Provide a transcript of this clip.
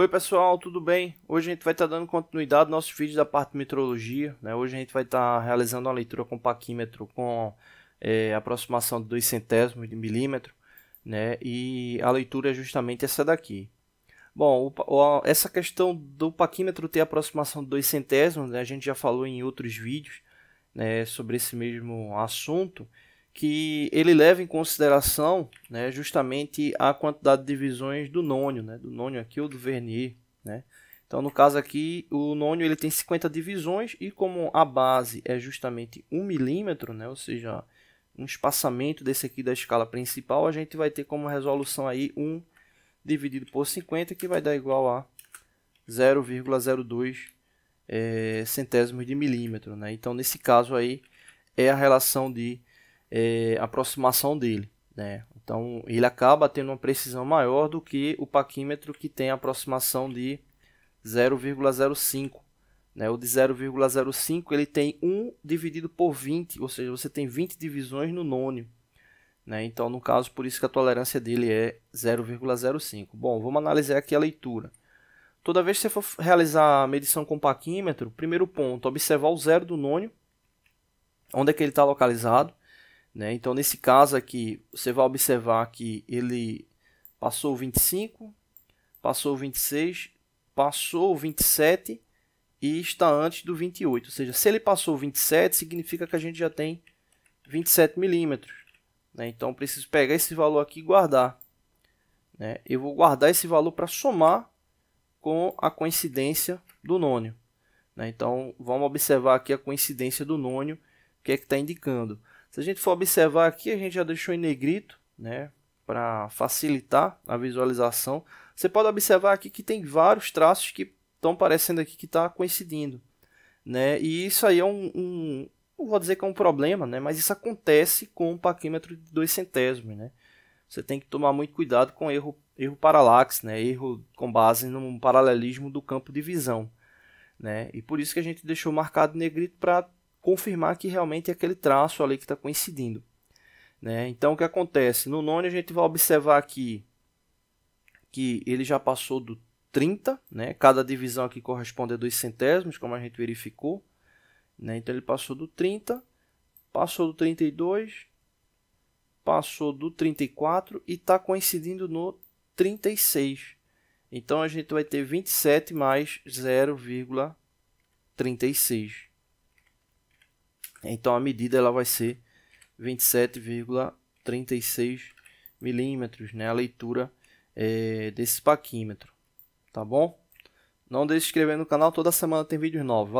Oi pessoal, tudo bem? Hoje a gente vai estar tá dando continuidade ao nosso vídeo da parte de metrologia. Né? Hoje a gente vai estar tá realizando uma leitura com paquímetro com é, aproximação de 2 centésimos de milímetro. Né? E a leitura é justamente essa daqui. Bom, o, o, essa questão do paquímetro ter aproximação de 2 centésimos, né? a gente já falou em outros vídeos né? sobre esse mesmo assunto que ele leva em consideração né, justamente a quantidade de divisões do nônio, né, do nônio aqui ou do vernier. Né? Então, no caso aqui, o nônio ele tem 50 divisões e como a base é justamente 1 milímetro, né, ou seja, um espaçamento desse aqui da escala principal, a gente vai ter como resolução aí 1 dividido por 50, que vai dar igual a 0,02 é, eh, centésimos de milímetro. Né? Então, nesse caso aí, é a relação de é, aproximação dele. Né? Então ele acaba tendo uma precisão maior do que o paquímetro que tem aproximação de 0,05. Né? O de 0,05 ele tem 1 dividido por 20, ou seja, você tem 20 divisões no nônio. Né? Então, no caso, por isso que a tolerância dele é 0,05. Bom, vamos analisar aqui a leitura. Toda vez que você for realizar a medição com paquímetro, primeiro ponto, observar o zero do nônio, onde é que ele está localizado. Né? Então, nesse caso aqui, você vai observar que ele passou 25, passou 26, passou 27 e está antes do 28. Ou seja, se ele passou 27, significa que a gente já tem 27 milímetros. Né? Então, preciso pegar esse valor aqui e guardar. Né? Eu vou guardar esse valor para somar com a coincidência do nônio. Né? Então, vamos observar aqui a coincidência do nônio, o que é que está indicando. Se a gente for observar aqui, a gente já deixou em negrito, né, para facilitar a visualização. Você pode observar aqui que tem vários traços que estão parecendo aqui que está coincidindo, né? E isso aí é um, um, não vou dizer que é um problema, né? Mas isso acontece com um paquímetro de 2 centésimos, né? Você tem que tomar muito cuidado com erro, erro paralaxe, né? Erro com base no paralelismo do campo de visão, né? E por isso que a gente deixou marcado negrito para confirmar que realmente é aquele traço ali que está coincidindo. Né? Então, o que acontece? No nono, a gente vai observar aqui que ele já passou do 30, né? cada divisão aqui corresponde a 2 centésimos, como a gente verificou. Né? Então, ele passou do 30, passou do 32, passou do 34 e está coincidindo no 36. Então, a gente vai ter 27 mais 0,36. Então a medida ela vai ser 27,36 milímetros, né? A leitura é, desse paquímetro, tá bom? Não deixe de se inscrever no canal, toda semana tem vídeos novos.